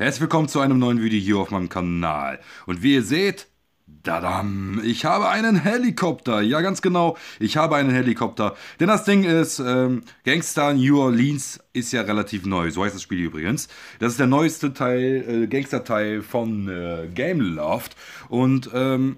Herzlich willkommen zu einem neuen Video hier auf meinem Kanal. Und wie ihr seht, dadam, ich habe einen Helikopter. Ja, ganz genau, ich habe einen Helikopter. Denn das Ding ist, ähm, Gangster New Orleans ist ja relativ neu. So heißt das Spiel übrigens. Das ist der neueste Teil, äh, Gangster-Teil von äh, Gameloft. Und, ähm,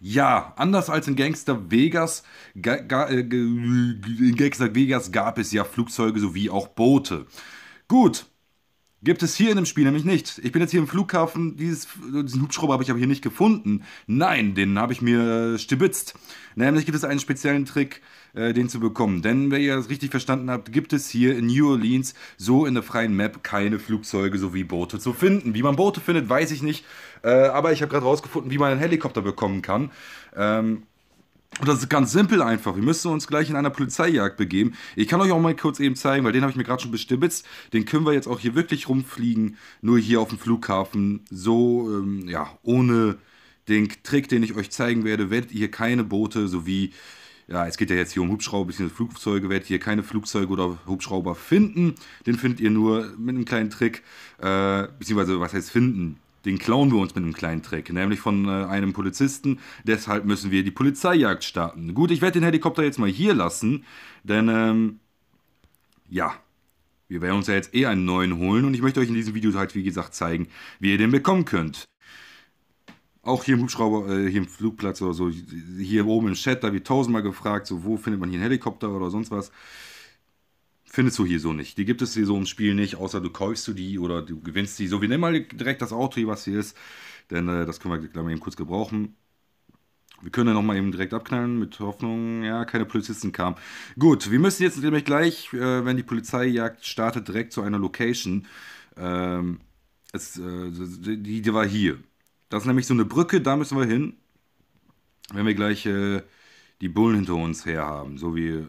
ja, anders als in Gangster Vegas, ga, ga, äh, in Gangster Vegas gab es ja Flugzeuge sowie auch Boote. Gut, Gibt es hier in dem Spiel nämlich nicht. Ich bin jetzt hier im Flughafen, dieses, diesen Hubschrauber habe ich aber hier nicht gefunden. Nein, den habe ich mir äh, stibitzt. Nämlich gibt es einen speziellen Trick, äh, den zu bekommen. Denn, wenn ihr es richtig verstanden habt, gibt es hier in New Orleans so in der freien Map keine Flugzeuge sowie Boote zu finden. Wie man Boote findet, weiß ich nicht. Äh, aber ich habe gerade rausgefunden, wie man einen Helikopter bekommen kann. Ähm, und das ist ganz simpel einfach. Wir müssen uns gleich in einer Polizeijagd begeben. Ich kann euch auch mal kurz eben zeigen, weil den habe ich mir gerade schon bestibitzt. Den können wir jetzt auch hier wirklich rumfliegen. Nur hier auf dem Flughafen. So, ähm, ja, ohne den Trick, den ich euch zeigen werde, werdet ihr keine Boote sowie, ja, es geht ja jetzt hier um Hubschrauber bzw. Flugzeuge, werdet ihr keine Flugzeuge oder Hubschrauber finden. Den findet ihr nur mit einem kleinen Trick. Äh, beziehungsweise, was heißt finden? den klauen wir uns mit einem kleinen Trick, nämlich von äh, einem Polizisten. Deshalb müssen wir die Polizeijagd starten. Gut, ich werde den Helikopter jetzt mal hier lassen, denn ähm, ja, wir werden uns ja jetzt eh einen neuen holen und ich möchte euch in diesem Video halt wie gesagt zeigen, wie ihr den bekommen könnt. Auch hier im Hubschrauber, äh, hier im Flugplatz oder so, hier oben im Chat, da wird tausendmal gefragt, so wo findet man hier einen Helikopter oder sonst was findest du hier so nicht. Die gibt es hier so im Spiel nicht, außer du kaufst du die oder du gewinnst die. So, wir nehmen mal direkt das Auto hier, was hier ist, denn äh, das können wir gleich mal eben kurz gebrauchen. Wir können ja nochmal eben direkt abknallen mit Hoffnung, ja, keine Polizisten kamen. Gut, wir müssen jetzt nämlich gleich, äh, wenn die Polizeijagd startet, direkt zu einer Location. Ähm, es, äh, die, die war hier. Das ist nämlich so eine Brücke, da müssen wir hin, wenn wir gleich äh, die Bullen hinter uns her haben. So wie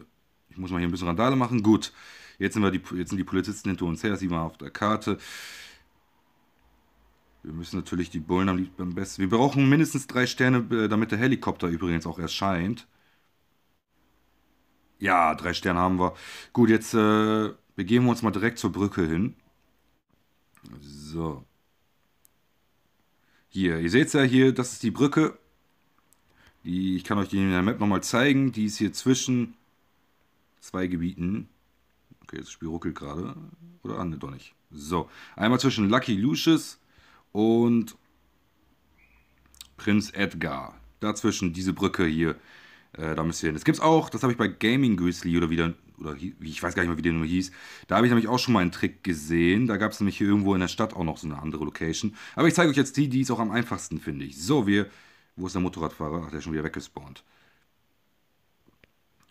muss man hier ein bisschen Randale machen. Gut, jetzt sind, wir die, jetzt sind die Polizisten hinter uns her, das sieht man auf der Karte. Wir müssen natürlich die Bullen am, am besten... Wir brauchen mindestens drei Sterne, äh, damit der Helikopter übrigens auch erscheint. Ja, drei Sterne haben wir. Gut, jetzt äh, begeben wir uns mal direkt zur Brücke hin. So. Hier, ihr seht es ja hier, das ist die Brücke. Die, ich kann euch die in der Map nochmal zeigen. Die ist hier zwischen zwei Gebieten. Okay, das Spiel ruckelt gerade. Oder? Ah, ne, doch nicht. So, einmal zwischen Lucky Lucius und Prinz Edgar. Dazwischen diese Brücke hier. Äh, da müsst ihr hin. Es gibt's auch, das habe ich bei Gaming Grizzly oder wieder, oder ich weiß gar nicht mehr, wie der nur hieß. Da habe ich nämlich auch schon mal einen Trick gesehen. Da gab es nämlich hier irgendwo in der Stadt auch noch so eine andere Location. Aber ich zeige euch jetzt die, die ist auch am einfachsten, finde ich. So, wir. Wo ist der Motorradfahrer? Ach, der ist schon wieder weggespawnt.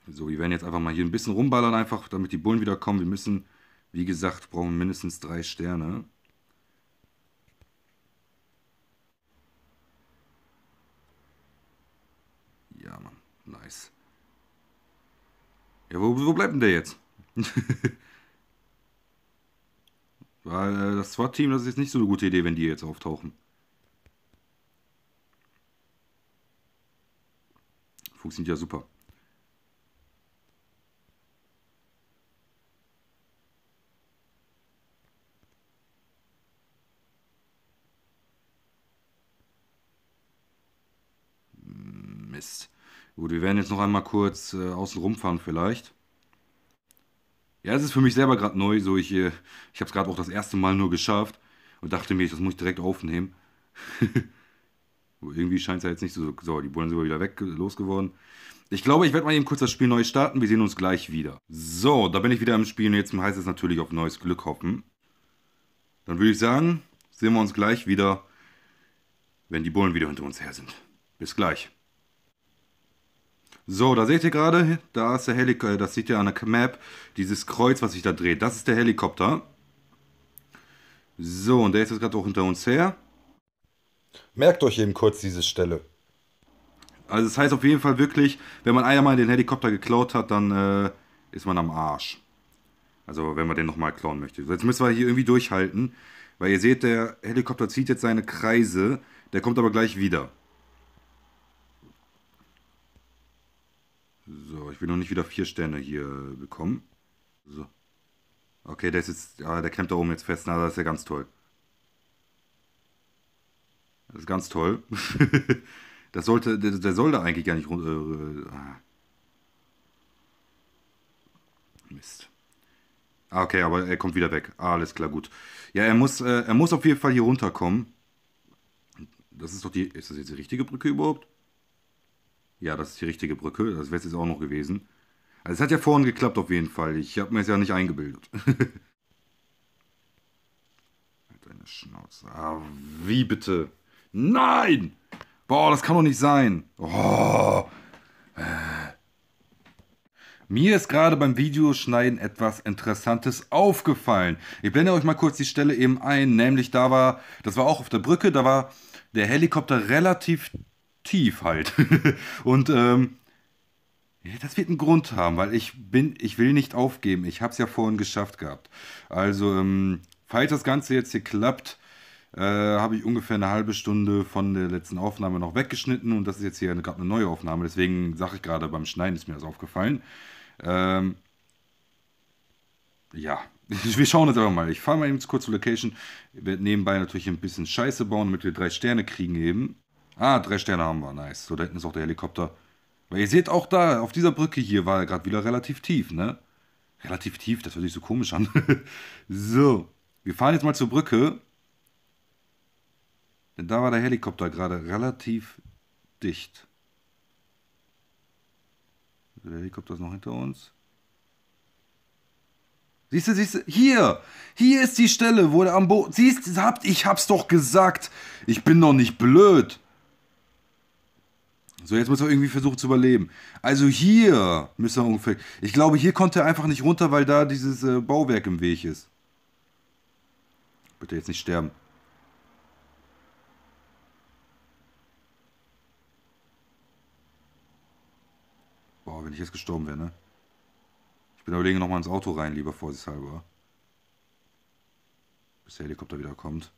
So, wir werden jetzt einfach mal hier ein bisschen rumballern, einfach, damit die Bullen wieder kommen. Wir müssen, wie gesagt, brauchen mindestens drei Sterne. Ja, Mann. Nice. Ja, wo, wo bleibt denn der jetzt? Weil äh, das SWAT-Team, das ist jetzt nicht so eine gute Idee, wenn die jetzt auftauchen. Funktioniert ja super. jetzt. Gut, wir werden jetzt noch einmal kurz äh, außen rumfahren vielleicht. Ja, es ist für mich selber gerade neu, so ich, äh, ich habe es gerade auch das erste Mal nur geschafft und dachte mir, das muss ich direkt aufnehmen. Irgendwie scheint es ja jetzt nicht so. So, die Bullen sind wieder weg, losgeworden. Ich glaube, ich werde mal eben kurz das Spiel neu starten. Wir sehen uns gleich wieder. So, da bin ich wieder im Spiel und jetzt heißt es natürlich auf neues Glück hoffen. Dann würde ich sagen, sehen wir uns gleich wieder, wenn die Bullen wieder hinter uns her sind. Bis gleich. So, da seht ihr gerade, da ist der Helikopter, äh, das seht ihr an der Map, dieses Kreuz, was sich da dreht. Das ist der Helikopter. So, und der ist jetzt gerade auch hinter uns her. Merkt euch eben kurz diese Stelle. Also das heißt auf jeden Fall wirklich, wenn man einmal den Helikopter geklaut hat, dann äh, ist man am Arsch. Also wenn man den nochmal klauen möchte. jetzt müssen wir hier irgendwie durchhalten, weil ihr seht, der Helikopter zieht jetzt seine Kreise, der kommt aber gleich wieder. So, ich will noch nicht wieder vier Sterne hier bekommen. So. Okay, der ist jetzt. Ja, der klemmt da oben jetzt fest. Na, das ist ja ganz toll. Das ist ganz toll. das sollte. Der, der soll da eigentlich gar nicht runter. Äh, ah. Mist. Ah, okay, aber er kommt wieder weg. Ah, alles klar, gut. Ja, er muss, äh, er muss auf jeden Fall hier runterkommen. Das ist doch die. Ist das jetzt die richtige Brücke überhaupt? Ja, das ist die richtige Brücke. Das wäre es jetzt auch noch gewesen. Also es hat ja vorhin geklappt auf jeden Fall. Ich habe mir es ja nicht eingebildet. Halt deine Schnauze. Ah, wie bitte? Nein! Boah, das kann doch nicht sein. Oh. Äh. Mir ist gerade beim Videoschneiden etwas Interessantes aufgefallen. Ich blende euch mal kurz die Stelle eben ein. Nämlich da war, das war auch auf der Brücke, da war der Helikopter relativ tief halt. und ähm, ja, das wird einen Grund haben, weil ich bin, ich will nicht aufgeben. Ich habe es ja vorhin geschafft gehabt. Also, ähm, falls das Ganze jetzt hier klappt, äh, habe ich ungefähr eine halbe Stunde von der letzten Aufnahme noch weggeschnitten und das ist jetzt hier gerade eine neue Aufnahme. Deswegen sage ich gerade beim Schneiden ist mir das aufgefallen. Ähm, ja, wir schauen jetzt einfach mal. Ich fahre mal eben kurz zur Location. Ich werde nebenbei natürlich ein bisschen Scheiße bauen, damit wir drei Sterne kriegen eben. Ah, drei Sterne haben wir, nice. So, da hinten ist auch der Helikopter. Weil ihr seht auch da, auf dieser Brücke hier war er gerade wieder relativ tief, ne? Relativ tief, das hört sich so komisch an. so, wir fahren jetzt mal zur Brücke. Denn da war der Helikopter gerade relativ dicht. Der Helikopter ist noch hinter uns. Siehst du, siehst du, hier, hier ist die Stelle, wo der am Boot, siehst du, ich hab's doch gesagt, ich bin doch nicht blöd. So, jetzt muss er irgendwie versuchen zu überleben. Also hier müsste er ungefähr. Ich glaube, hier konnte er einfach nicht runter, weil da dieses äh, Bauwerk im Weg ist. Bitte jetzt nicht sterben. Boah, wenn ich jetzt gestorben wäre, ne? Ich bin überlegen, nochmal ins Auto rein, lieber vorsichtshalber. Bis der Helikopter wieder kommt.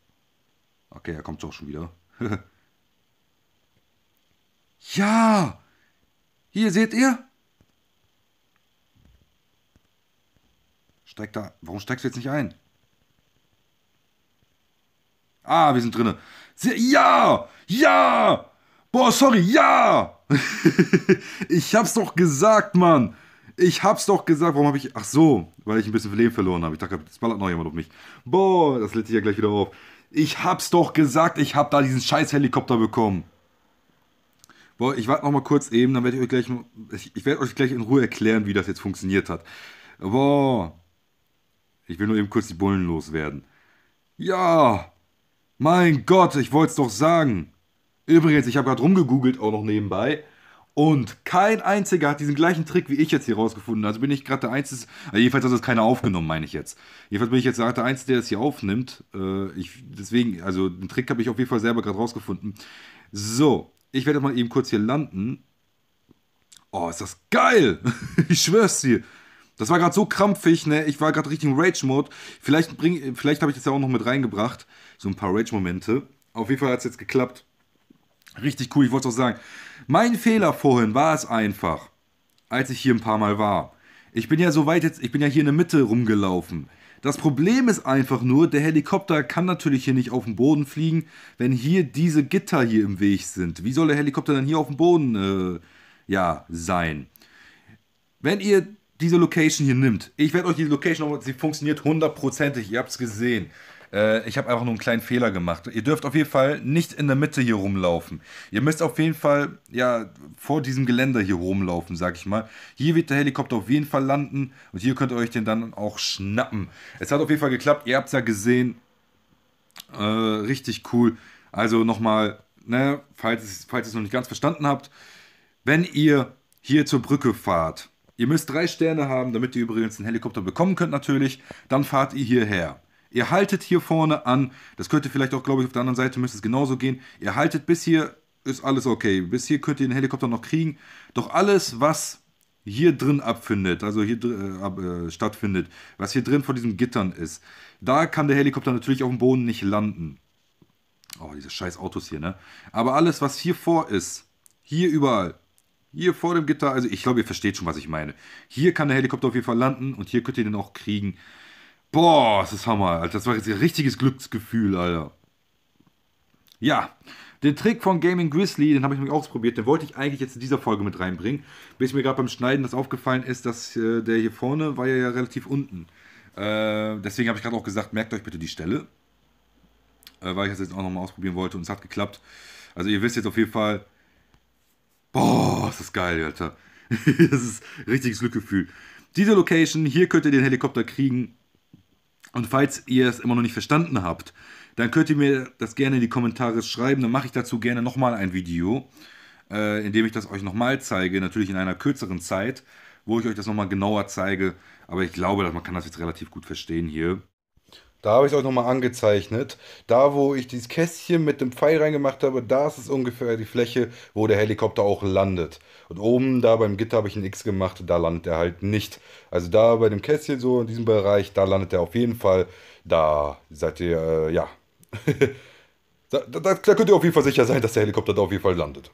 Okay, er kommt doch schon wieder. Ja! Hier seht ihr? Steig da. Warum steigst du jetzt nicht ein? Ah, wir sind drinne. Ja! Ja! Boah, sorry, ja! ich hab's doch gesagt, Mann! Ich hab's doch gesagt, warum hab ich. Ach so, weil ich ein bisschen Leben verloren habe. Ich dachte, jetzt ballert noch jemand auf mich. Boah, das lädt sich ja gleich wieder auf. Ich hab's doch gesagt, ich hab da diesen scheiß Helikopter bekommen. Boah, ich warte noch mal kurz eben, dann werde ich euch gleich, ich, ich werde euch gleich in Ruhe erklären, wie das jetzt funktioniert hat. Boah, ich will nur eben kurz die Bullen loswerden. Ja, mein Gott, ich wollte es doch sagen. Übrigens, ich habe gerade rumgegoogelt, auch noch nebenbei. Und kein einziger hat diesen gleichen Trick wie ich jetzt hier rausgefunden. Also bin ich gerade der Einzige. Also jedenfalls hat das keiner aufgenommen, meine ich jetzt. Jedenfalls bin ich jetzt gerade der Einzige, der das hier aufnimmt. Äh, ich, deswegen, also den Trick habe ich auf jeden Fall selber gerade rausgefunden. So, ich werde mal eben kurz hier landen. Oh, ist das geil! ich schwör's dir. Das war gerade so krampfig, ne? Ich war gerade richtig im Rage-Mode. Vielleicht, vielleicht habe ich das ja auch noch mit reingebracht. So ein paar Rage-Momente. Auf jeden Fall hat es jetzt geklappt. Richtig cool, ich wollte es auch sagen. Mein Fehler vorhin war es einfach, als ich hier ein paar Mal war. Ich bin ja so weit jetzt, ich bin ja hier in der Mitte rumgelaufen. Das Problem ist einfach nur, der Helikopter kann natürlich hier nicht auf den Boden fliegen, wenn hier diese Gitter hier im Weg sind. Wie soll der Helikopter dann hier auf dem Boden äh, ja, sein? Wenn ihr diese Location hier nimmt, ich werde euch diese Location, sie funktioniert hundertprozentig, ihr habt es gesehen. Äh, ich habe einfach nur einen kleinen Fehler gemacht. Ihr dürft auf jeden Fall nicht in der Mitte hier rumlaufen. Ihr müsst auf jeden Fall ja vor diesem Geländer hier rumlaufen, sag ich mal. Hier wird der Helikopter auf jeden Fall landen und hier könnt ihr euch den dann auch schnappen. Es hat auf jeden Fall geklappt. Ihr habt es ja gesehen. Äh, richtig cool. Also nochmal, ne, falls ihr es, falls es noch nicht ganz verstanden habt, wenn ihr hier zur Brücke fahrt, ihr müsst drei Sterne haben, damit ihr übrigens einen Helikopter bekommen könnt natürlich, dann fahrt ihr hierher. Ihr haltet hier vorne an. Das könnte vielleicht auch, glaube ich, auf der anderen Seite müsste es genauso gehen. Ihr haltet bis hier, ist alles okay. Bis hier könnt ihr den Helikopter noch kriegen. Doch alles, was hier drin abfindet, also hier äh, äh, stattfindet, was hier drin vor diesen Gittern ist, da kann der Helikopter natürlich auf dem Boden nicht landen. Oh, diese scheiß Autos hier, ne? Aber alles, was hier vor ist, hier überall, hier vor dem Gitter, also ich glaube, ihr versteht schon, was ich meine. Hier kann der Helikopter auf jeden Fall landen und hier könnt ihr den auch kriegen. Boah, das ist Hammer, Alter. Das war jetzt ein richtiges Glücksgefühl, Alter. Ja, den Trick von Gaming Grizzly, den habe ich nämlich ausprobiert, den wollte ich eigentlich jetzt in dieser Folge mit reinbringen, bis mir gerade beim Schneiden das aufgefallen ist, dass äh, der hier vorne war ja, ja relativ unten. Äh, deswegen habe ich gerade auch gesagt, merkt euch bitte die Stelle, äh, weil ich das jetzt auch nochmal ausprobieren wollte und es hat geklappt. Also ihr wisst jetzt auf jeden Fall, boah, ist das geil, Alter. das ist ein richtiges Glückgefühl. Diese Location, hier könnt ihr den Helikopter kriegen, und falls ihr es immer noch nicht verstanden habt, dann könnt ihr mir das gerne in die Kommentare schreiben. Dann mache ich dazu gerne nochmal ein Video, äh, in dem ich das euch nochmal zeige. Natürlich in einer kürzeren Zeit, wo ich euch das nochmal genauer zeige. Aber ich glaube, man kann das jetzt relativ gut verstehen hier. Da habe ich es euch nochmal angezeichnet. Da, wo ich dieses Kästchen mit dem Pfeil reingemacht habe, da ist es ungefähr die Fläche, wo der Helikopter auch landet. Und oben da beim Gitter habe ich ein X gemacht, da landet er halt nicht. Also da bei dem Kästchen so in diesem Bereich, da landet er auf jeden Fall. Da seid ihr, äh, ja. da, da, da, könnt ihr auf jeden Fall sicher sein, dass der Helikopter da auf jeden Fall landet.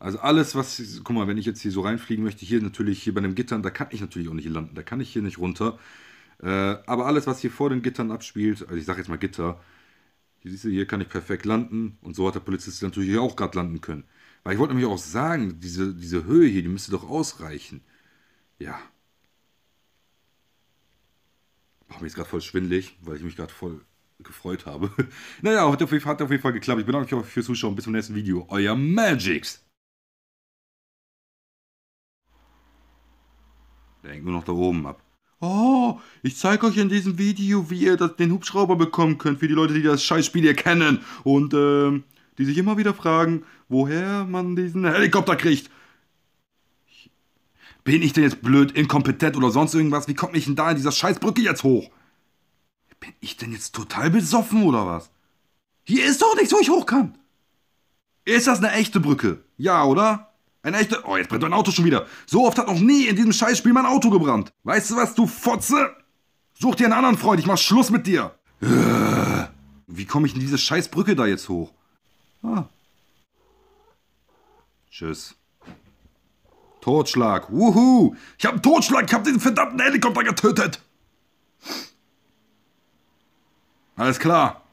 Also alles, was, guck mal, wenn ich jetzt hier so reinfliegen möchte, hier natürlich hier bei dem Gitter, da kann ich natürlich auch nicht landen, da kann ich hier nicht runter. Äh, aber alles, was hier vor den Gittern abspielt, also ich sage jetzt mal Gitter, hier siehst du, hier kann ich perfekt landen und so hat der Polizist natürlich hier auch gerade landen können. Weil ich wollte nämlich auch sagen, diese, diese Höhe hier, die müsste doch ausreichen. Ja. Mach mich jetzt gerade voll schwindlig, weil ich mich gerade voll gefreut habe. naja, hat auf, jeden Fall, hat auf jeden Fall geklappt. Ich bedanke mich auch fürs Zuschauen. Bis zum nächsten Video. Euer Magix. hängt nur noch da oben ab. Oh, ich zeige euch in diesem Video, wie ihr das, den Hubschrauber bekommen könnt, für die Leute, die das Scheißspiel hier kennen und ähm, die sich immer wieder fragen, woher man diesen Helikopter kriegt. Bin ich denn jetzt blöd, inkompetent oder sonst irgendwas? Wie kommt mich denn da in dieser Scheißbrücke jetzt hoch? Bin ich denn jetzt total besoffen oder was? Hier ist doch nichts, wo ich hoch kann. Ist das eine echte Brücke? Ja, oder? Ein echter. Oh, jetzt brennt mein Auto schon wieder. So oft hat noch nie in diesem Scheißspiel mein Auto gebrannt. Weißt du was, du Fotze? Such dir einen anderen Freund, ich mach Schluss mit dir. Äh, wie komme ich in diese Scheißbrücke da jetzt hoch? Ah. Tschüss. Totschlag. Wuhu! Ich hab einen Totschlag, ich hab den verdammten Helikopter getötet. Alles klar.